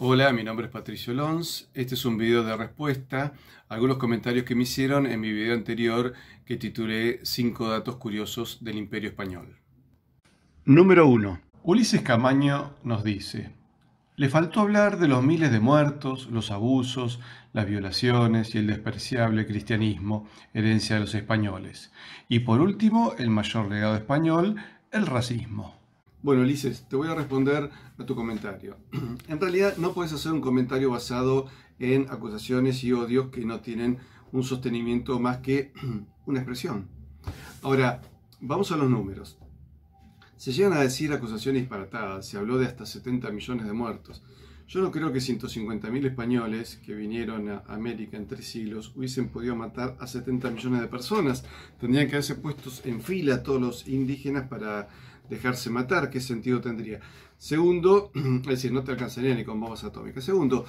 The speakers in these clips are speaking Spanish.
Hola, mi nombre es Patricio Lons. Este es un video de respuesta a algunos comentarios que me hicieron en mi video anterior que titulé 5 datos curiosos del Imperio Español. Número 1. Ulises Camaño nos dice, le faltó hablar de los miles de muertos, los abusos, las violaciones y el despreciable cristianismo, herencia de los españoles. Y por último, el mayor legado español, el racismo. Bueno, Ulises, te voy a responder a tu comentario. En realidad no puedes hacer un comentario basado en acusaciones y odios que no tienen un sostenimiento más que una expresión. Ahora, vamos a los números. Se llegan a decir acusaciones disparatadas, se habló de hasta 70 millones de muertos. Yo no creo que 150.000 españoles que vinieron a América en tres siglos hubiesen podido matar a 70 millones de personas. Tendrían que haberse puesto en fila todos los indígenas para dejarse matar, ¿qué sentido tendría? Segundo, es decir, no te alcanzaría ni con bombas atómicas. Segundo,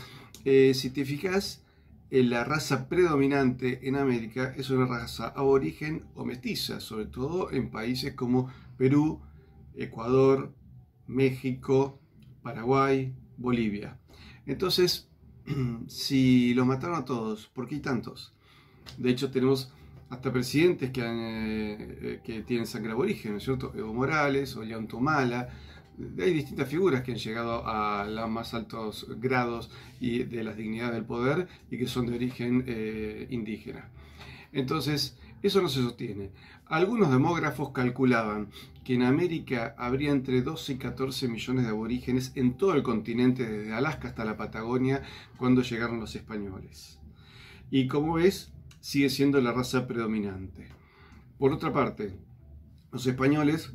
eh, si te fijas, eh, la raza predominante en América es una raza aborigen o mestiza, sobre todo en países como Perú, Ecuador, México, Paraguay, Bolivia. Entonces, si los mataron a todos, ¿por qué tantos? De hecho, tenemos hasta presidentes eh, eh, que, tienen sangre aborigen, ¿no es cierto? Evo Morales, o León Tomala, hay distintas figuras que han llegado a los más altos grados y de las dignidades del poder y que son de origen eh, indígena. Entonces, eso no se sostiene. Algunos demógrafos calculaban que en América habría entre 12 y 14 millones de aborígenes en todo el continente, desde Alaska hasta la Patagonia, cuando llegaron los españoles. Y como ves, sigue siendo la raza predominante. Por otra parte, los españoles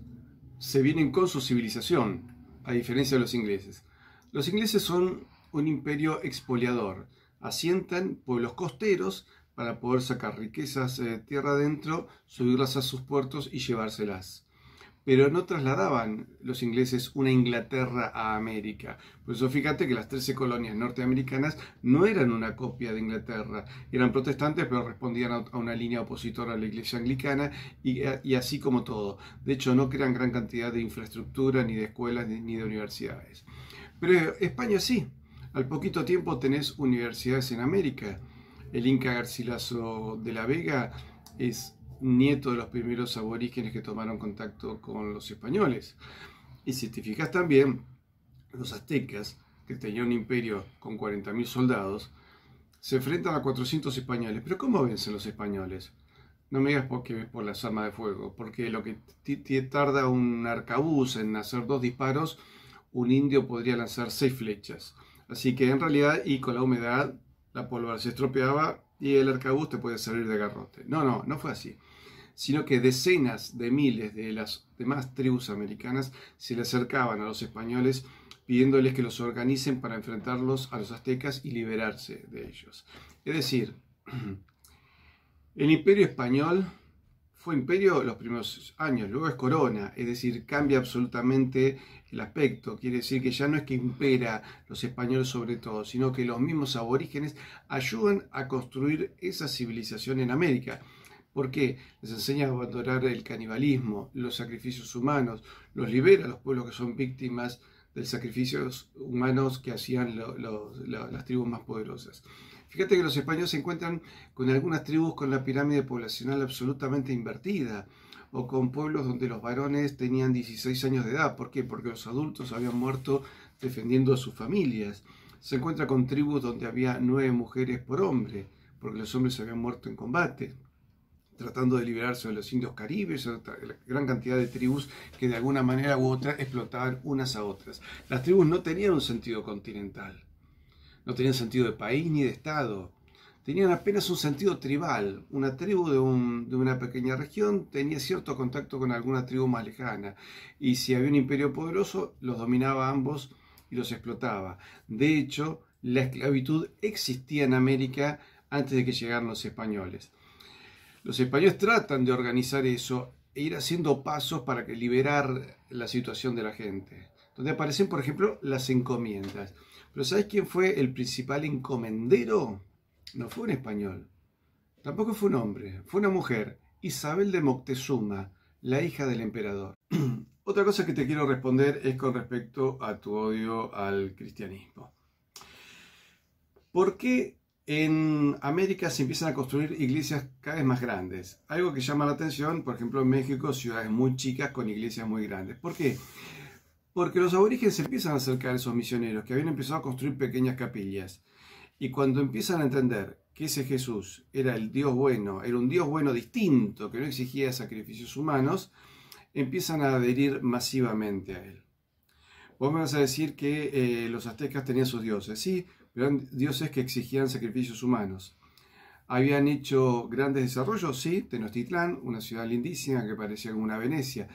se vienen con su civilización, a diferencia de los ingleses. Los ingleses son un imperio expoliador, asientan pueblos costeros para poder sacar riquezas de eh, tierra adentro, subirlas a sus puertos y llevárselas pero no trasladaban los ingleses una Inglaterra a América. Por pues eso fíjate que las 13 colonias norteamericanas no eran una copia de Inglaterra, eran protestantes pero respondían a una línea opositora a la iglesia anglicana y, eh, y así como todo. De hecho no crean gran cantidad de infraestructura, ni de escuelas, ni de universidades. Pero eh, España sí, al poquito tiempo tenés universidades en América. El Inca Garcilaso de la Vega es nieto de los primeros aborígenes que tomaron contacto con los españoles. Y si te fijas también, los aztecas, que tenían un imperio con 40.000 soldados, se enfrentan a 400 españoles. Pero ¿cómo vencen los españoles? No me digas porque por las armas de fuego, porque lo que tarda un arcabuz en hacer dos disparos, un indio podría lanzar seis flechas. Así que en realidad, y con la humedad, la pólvora se estropeaba y el arcabuz te puede salir de garrote. No, no, no fue así sino que decenas de miles de las demás tribus americanas se le acercaban a los españoles pidiéndoles que los organicen para enfrentarlos a los aztecas y liberarse de ellos. Es decir, el imperio español fue imperio los primeros años, luego es corona, es decir, cambia absolutamente el aspecto, quiere decir que ya no es que impera los españoles sobre todo, sino que los mismos aborígenes ayudan a construir esa civilización en América. ¿Por qué? les enseña a abandonar el canibalismo, los sacrificios humanos, los libera a los pueblos que son víctimas de los sacrificios humanos que hacían las tribus más poderosas. Fíjate que los españoles se encuentran con algunas tribus con la pirámide poblacional absolutamente invertida o con pueblos donde los varones tenían 16 años de edad. ¿Por qué? Porque los adultos habían muerto defendiendo a sus familias. Se encuentra con tribus donde había nueve mujeres por hombre, porque los hombres habían muerto en combate tratando de liberarse de los indios caribes, la gran cantidad de tribus que de alguna manera u otra explotaban unas a otras. Las tribus no tenían un sentido continental, no tenían sentido de país ni de Estado, tenían apenas un sentido tribal. Una tribu de, una pequeña región tenía cierto contacto con alguna tribu más lejana, y si había un imperio poderoso, los dominaba ambos y los explotaba. De hecho, la esclavitud existía en América antes de que llegaran los españoles. Los españoles tratan de organizar eso e ir haciendo pasos para liberar la situación de la gente. Donde aparecen, por ejemplo, las encomiendas. Pero ¿sabes quién fue el principal encomendero? No fue un español, tampoco fue un hombre, fue una mujer, Isabel de Moctezuma, la hija del emperador. Otra cosa que te quiero responder es con respecto a tu odio al cristianismo. ¿Por qué en América se empiezan a construir iglesias cada vez más grandes. Algo que llama la atención, por ejemplo, en México, ciudades muy chicas con iglesias muy grandes. ¿Por qué? Porque los aborígenes se empiezan a acercar a esos misioneros que habían empezado a construir pequeñas capillas. Y cuando empiezan a entender que ese Jesús era el Dios bueno, era un Dios bueno distinto, que no exigía sacrificios humanos, empiezan a adherir masivamente a él. Vos me vas a decir que eh, los aztecas tenían sus dioses. Sí, pero eran dioses que exigían sacrificios humanos. Habían hecho grandes desarrollos, sí, Tenochtitlán, una ciudad lindísima que parecía como una Venecia,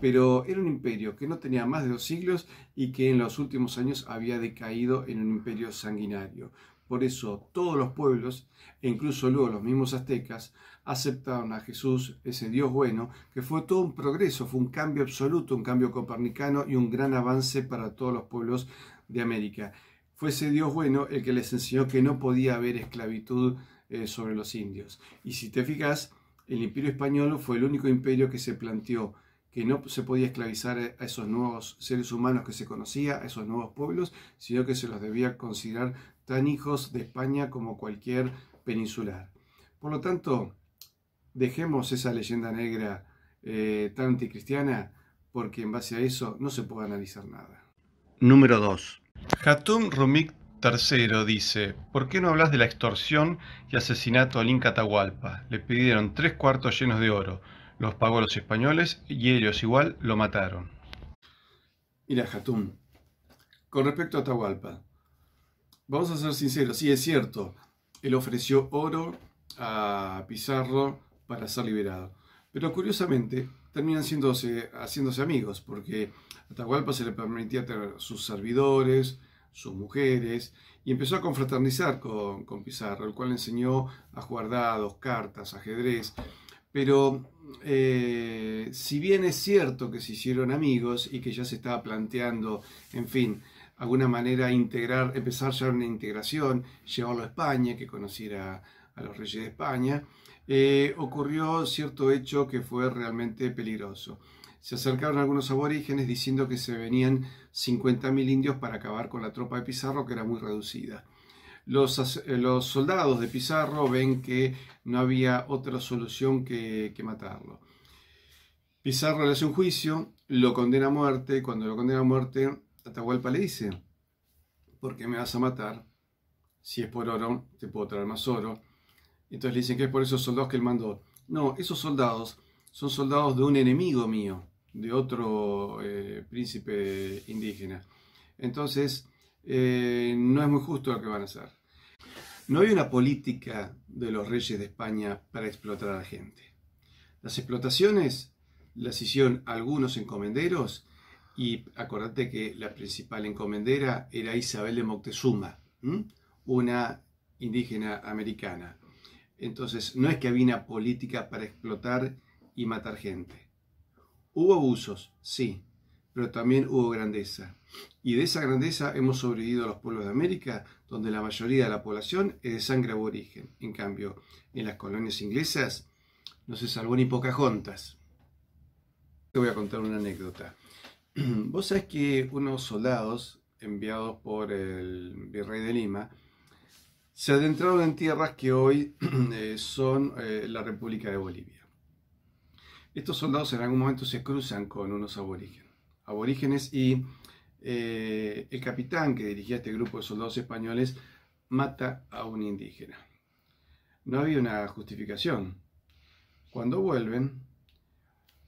pero era un imperio que no tenía más de dos siglos y que en los últimos años había decaído en un imperio sanguinario. Por eso todos los pueblos, e incluso luego los mismos aztecas, aceptaron a Jesús, ese Dios bueno, que fue todo un progreso, fue un cambio absoluto, un cambio copernicano y un gran avance para todos los pueblos de América. Fue ese Dios bueno el que les enseñó que no podía haber esclavitud eh, sobre los indios. Y si te fijas, el imperio español fue el único imperio que se planteó que no se podía esclavizar a esos nuevos seres humanos que se conocía, a esos nuevos pueblos, sino que se los debía considerar tan hijos de España como cualquier peninsular. Por lo tanto, dejemos esa leyenda negra eh, tan anticristiana, porque en base a eso no se puede analizar nada. Número 2. Hatum Rumik III dice, ¿por qué no hablas de la extorsión y asesinato al Inca Tahualpa? Le pidieron tres cuartos llenos de oro los pagó a los españoles y ellos igual lo mataron. Hatun, con respecto a Atahualpa, vamos a ser sinceros, sí es cierto, él ofreció oro a Pizarro para ser liberado, pero curiosamente terminan haciéndose amigos, porque a Atahualpa se le permitía tener sus servidores, sus mujeres, y empezó a confraternizar con, con Pizarro, el cual le enseñó a jugar dados, cartas, ajedrez, pero eh, si bien es cierto que se hicieron amigos y que ya se estaba planteando, en fin, alguna manera integrar, empezar ya una integración, llevarlo a España, que conociera a los reyes de España, eh, ocurrió cierto hecho que fue realmente peligroso. Se acercaron algunos aborígenes diciendo que se venían 50.000 indios para acabar con la tropa de Pizarro, que era muy reducida. Los, eh, los soldados de Pizarro ven que no había otra solución que, matarlo. Pizarro le hace un juicio, lo condena a muerte. Cuando lo condena a muerte, Atahualpa le dice, ¿por qué me vas a matar? Si es por oro, te puedo traer más oro. Entonces le dicen que es por esos soldados que él mandó. No, esos soldados son soldados de un enemigo mío, de otro eh, príncipe indígena. Entonces, eh, no es muy justo lo que van a hacer. No hay una política de los reyes de España para explotar a la gente. Las explotaciones las hicieron algunos encomenderos y acordate que la principal encomendera era Isabel de Moctezuma, una indígena americana. Entonces, no es que había una política para explotar y matar gente. Hubo abusos, sí, pero también hubo grandeza. Y de esa grandeza hemos sobrevivido a los pueblos de América, donde la mayoría de la población es de sangre aborigen. En cambio, en las colonias inglesas no se salvó ni juntas. Te voy a contar una anécdota. Vos sabés que unos soldados enviados por el virrey de Lima se adentraron en tierras que hoy eh, son eh, la República de Bolivia. Estos soldados en algún momento se cruzan con unos aborígenes aborígenes y eh, el capitán que dirigía este grupo de soldados españoles mata a un indígena. No había una justificación. Cuando vuelven,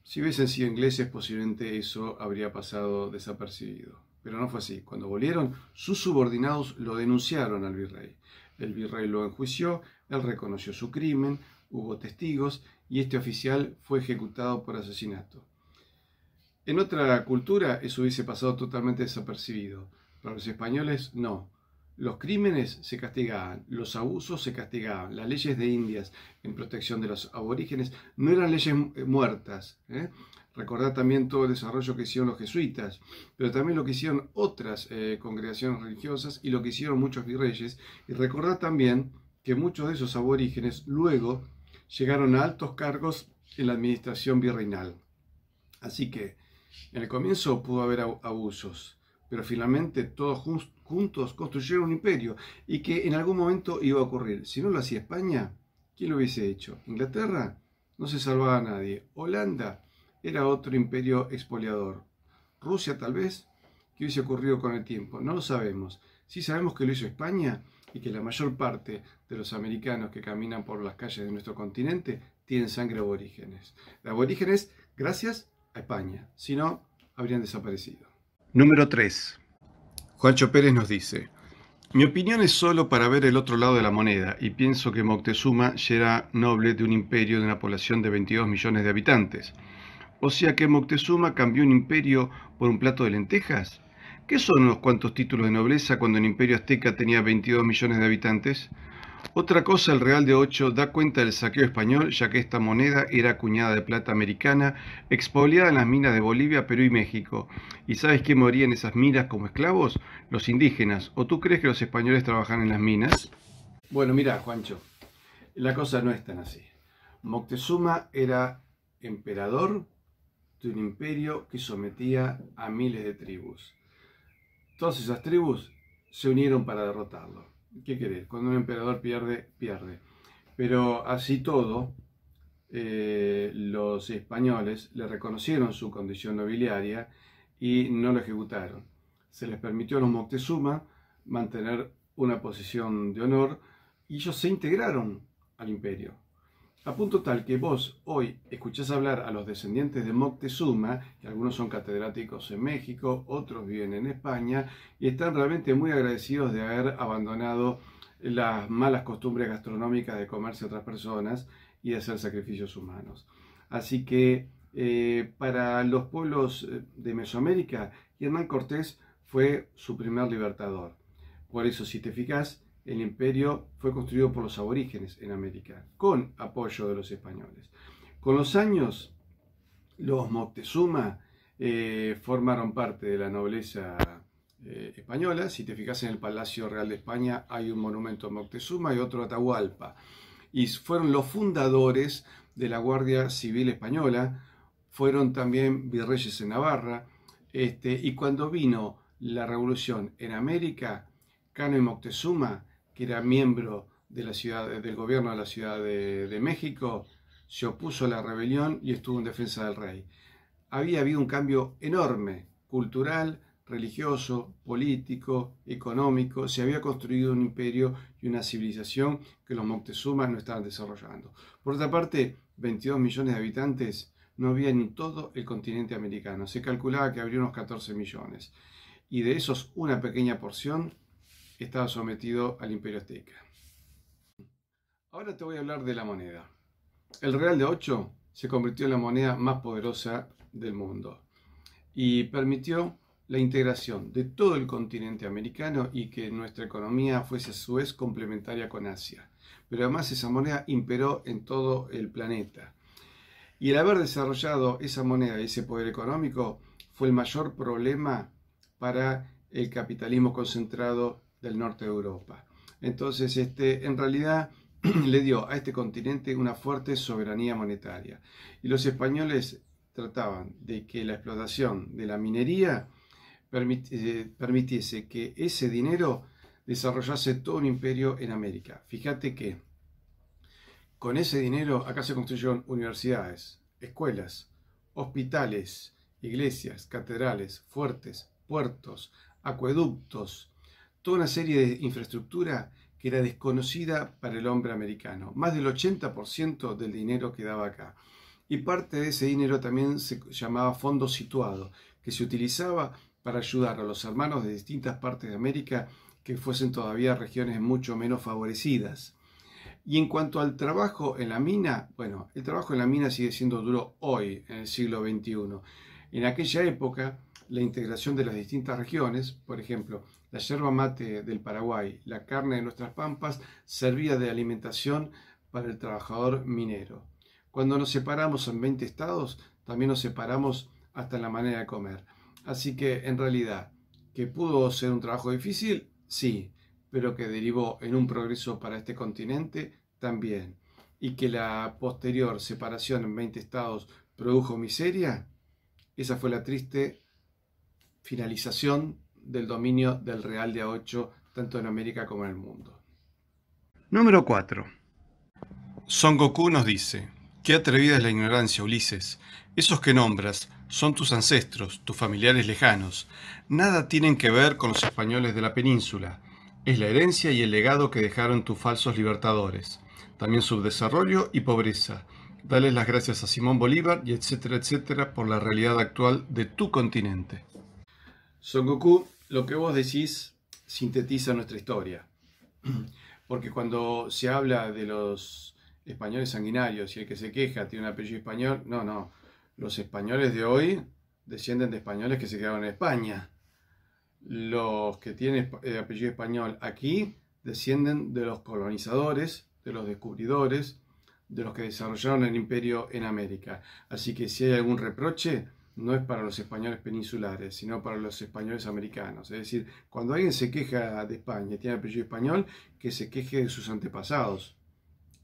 si hubiesen sido ingleses, posiblemente eso habría pasado desapercibido. Pero no fue así. Cuando volvieron, sus subordinados lo denunciaron al virrey. El virrey lo enjuició, él reconoció su crimen, hubo testigos y este oficial fue ejecutado por asesinato. En otra cultura eso hubiese pasado totalmente desapercibido. Para los españoles no. Los crímenes se castigaban, los abusos se castigaban, las leyes de Indias en protección de los aborígenes no eran leyes eh, muertas. ¿eh? también todo el desarrollo que hicieron los jesuitas, pero también lo que hicieron otras eh, congregaciones religiosas y lo que hicieron muchos virreyes. Y recordar también que muchos de esos aborígenes luego llegaron a altos cargos en la administración virreinal. Así que en el comienzo pudo haber abusos, pero finalmente todos juntos construyeron un imperio y que en algún momento iba a ocurrir. Si no lo hacía España, ¿quién lo hubiese hecho? Inglaterra no se salvaba a nadie. Holanda era otro imperio expoliador. Rusia tal vez, ¿qué hubiese ocurrido con el tiempo? No lo sabemos. Sí sabemos que lo hizo España y que la mayor parte de los americanos que caminan por las calles de nuestro continente tienen sangre aborígenes. De aborígenes, gracias España, si no, habrían desaparecido. Número 3. Juancho Pérez nos dice, mi opinión es solo para ver el otro lado de la moneda y pienso que Moctezuma ya era noble de un imperio de una población de 22 millones de habitantes. O sea que Moctezuma cambió un imperio por un plato de lentejas. ¿Qué son unos cuantos títulos de nobleza cuando el imperio azteca tenía 22 millones de habitantes? Otra cosa, el Real de Ocho da cuenta del saqueo español, ya que esta moneda era acuñada de plata americana, expoliada en las minas de Bolivia, Perú y México. ¿Y sabes qué morían esas minas como esclavos? Los indígenas. ¿O tú crees que los españoles trabajaban en las minas? Bueno, mira, Juancho, la cosa no es tan así. Moctezuma era emperador de un imperio que sometía a miles de tribus. Todas esas tribus se unieron para derrotarlo. ¿qué querés? Cuando un emperador pierde, pierde. Pero así todo, eh, los españoles le reconocieron su condición nobiliaria y no lo ejecutaron. Se les permitió a los Moctezuma mantener una posición de honor y ellos se integraron al imperio. A punto tal que vos hoy escuchás hablar a los descendientes de Moctezuma, que algunos son catedráticos en México, otros viven en España, y están realmente muy agradecidos de haber abandonado las malas costumbres gastronómicas de comerse a otras personas y de hacer sacrificios humanos. Así que eh, para los pueblos eh, de Mesoamérica, Hernán Cortés fue su primer libertador. Por eso, si te fijas, el imperio fue construido por los aborígenes en América, con apoyo de los españoles. Con los años, los Moctezuma eh, formaron parte de la nobleza eh, española. Si te fijas en el Palacio Real de España, hay un monumento a Moctezuma y otro a Atahualpa. Y fueron los fundadores de la Guardia Civil Española, fueron también virreyes en Navarra. Este, y cuando vino la revolución en América, Cano y Moctezuma que era miembro del gobierno de la Ciudad de, de México, se opuso a la rebelión y estuvo en defensa del rey. Había habido un cambio enorme, cultural, religioso, político, económico, se había construido un imperio y una civilización que los Moctezumas no estaban desarrollando. Por otra parte, 22 millones de habitantes no había en todo el continente americano. Se calculaba que habría unos 14 millones. Y de esos, una pequeña porción estaba sometido al imperio azteca. Ahora te voy a hablar de la moneda. El real de 8 se convirtió en la moneda más poderosa del mundo y permitió la integración de todo el continente americano y que nuestra economía fuese a su vez complementaria con Asia. Pero además esa moneda imperó en todo el planeta. Y el haber desarrollado esa moneda y ese poder económico fue el mayor problema para el capitalismo concentrado del norte de Europa. Entonces, este, en realidad le dio a este continente una fuerte soberanía monetaria. Y los españoles trataban de que la explotación de la minería eh, permitiese que ese dinero desarrollase todo un imperio en América. Fíjate que con ese dinero acá se construyeron universidades, escuelas, hospitales, iglesias, catedrales, fuertes, puertos, acueductos, toda una serie de infraestructura que era desconocida para el hombre americano. Más del 80% del dinero daba acá. Y parte de ese dinero también se llamaba fondo situado, que se utilizaba para ayudar a los hermanos de distintas partes de América que fuesen todavía regiones mucho menos favorecidas. Y en cuanto al trabajo en la mina, bueno, el trabajo en la mina sigue siendo duro hoy, en el siglo XXI. En aquella época, la integración de las distintas regiones, por ejemplo, la yerba mate del Paraguay, la carne de nuestras pampas, servía de alimentación para el trabajador minero. Cuando nos separamos en 20 estados, también nos separamos hasta en la manera de comer. Así que, en realidad, que pudo ser un trabajo difícil, sí, pero que derivó en un progreso para este continente, también. Y que la posterior separación en 20 estados produjo miseria, esa fue la triste finalización del dominio del real de A8 tanto en América como en el mundo. Número 4. Son Goku nos dice, qué atrevida es la ignorancia, Ulises. Esos que nombras son tus ancestros, tus familiares lejanos. Nada tienen que ver con los españoles de la península. Es la herencia y el legado que dejaron tus falsos libertadores. También su subdesarrollo y pobreza. Dales las gracias a Simón Bolívar y etcétera, etcétera por la realidad actual de tu continente. Son Goku, lo que vos decís sintetiza nuestra historia. Porque cuando se habla de los españoles sanguinarios y el que se queja tiene un apellido español, no, no. Los españoles de hoy descienden de españoles que se quedaron en España. Los que tienen eh, apellido español aquí descienden de los colonizadores, de los descubridores, de los que desarrollaron el imperio en América. Así que si hay algún reproche, no es para los españoles peninsulares, sino para los españoles americanos. Es decir, cuando alguien se queja de España, tiene apellido español, que se queje de sus antepasados,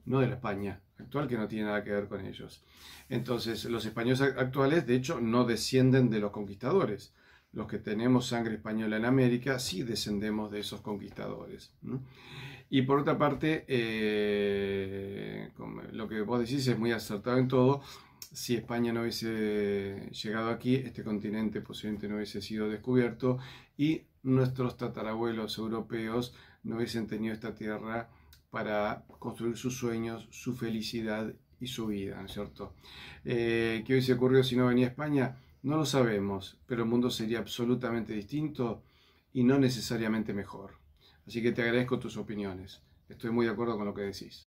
no de la España actual, que no tiene nada que ver con ellos. Entonces, los españoles actuales, de hecho, no descienden de los conquistadores. Los que tenemos sangre española en América, sí descendemos de esos conquistadores. Y por otra parte, eh, lo que vos decís es muy acertado en todo, si España no hubiese llegado aquí, este continente posiblemente no hubiese sido descubierto y nuestros tatarabuelos europeos no hubiesen tenido esta tierra para construir sus sueños, su felicidad y su vida, ¿no es cierto? Eh, ¿Qué hubiese ocurrido si no venía España? No lo sabemos, pero el mundo sería absolutamente distinto y no necesariamente mejor. Así que te agradezco tus opiniones. Estoy muy de acuerdo con lo que decís.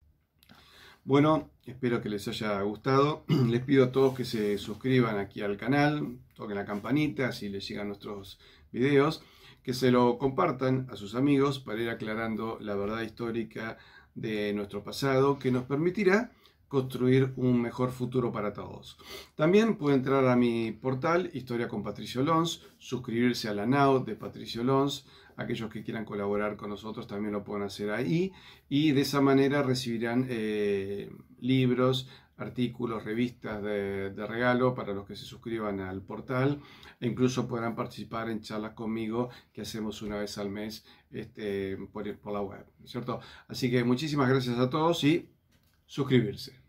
Bueno, espero que les haya gustado. Les pido a todos que se suscriban aquí al canal, toquen la campanita si les llegan nuestros videos, que se lo compartan a sus amigos para ir aclarando la verdad histórica de nuestro pasado que nos permitirá construir un mejor futuro para todos. También puede entrar a mi portal Historia con Patricio Lons, suscribirse a la NAO de Patricio Lons, aquellos que quieran colaborar con nosotros también lo pueden hacer ahí y de esa manera recibirán eh, libros, artículos, revistas de, regalo para los que se suscriban al portal e incluso podrán participar en charlas conmigo que hacemos una vez al mes este, por, por la web, ¿cierto? Así que muchísimas gracias a todos y suscribirse.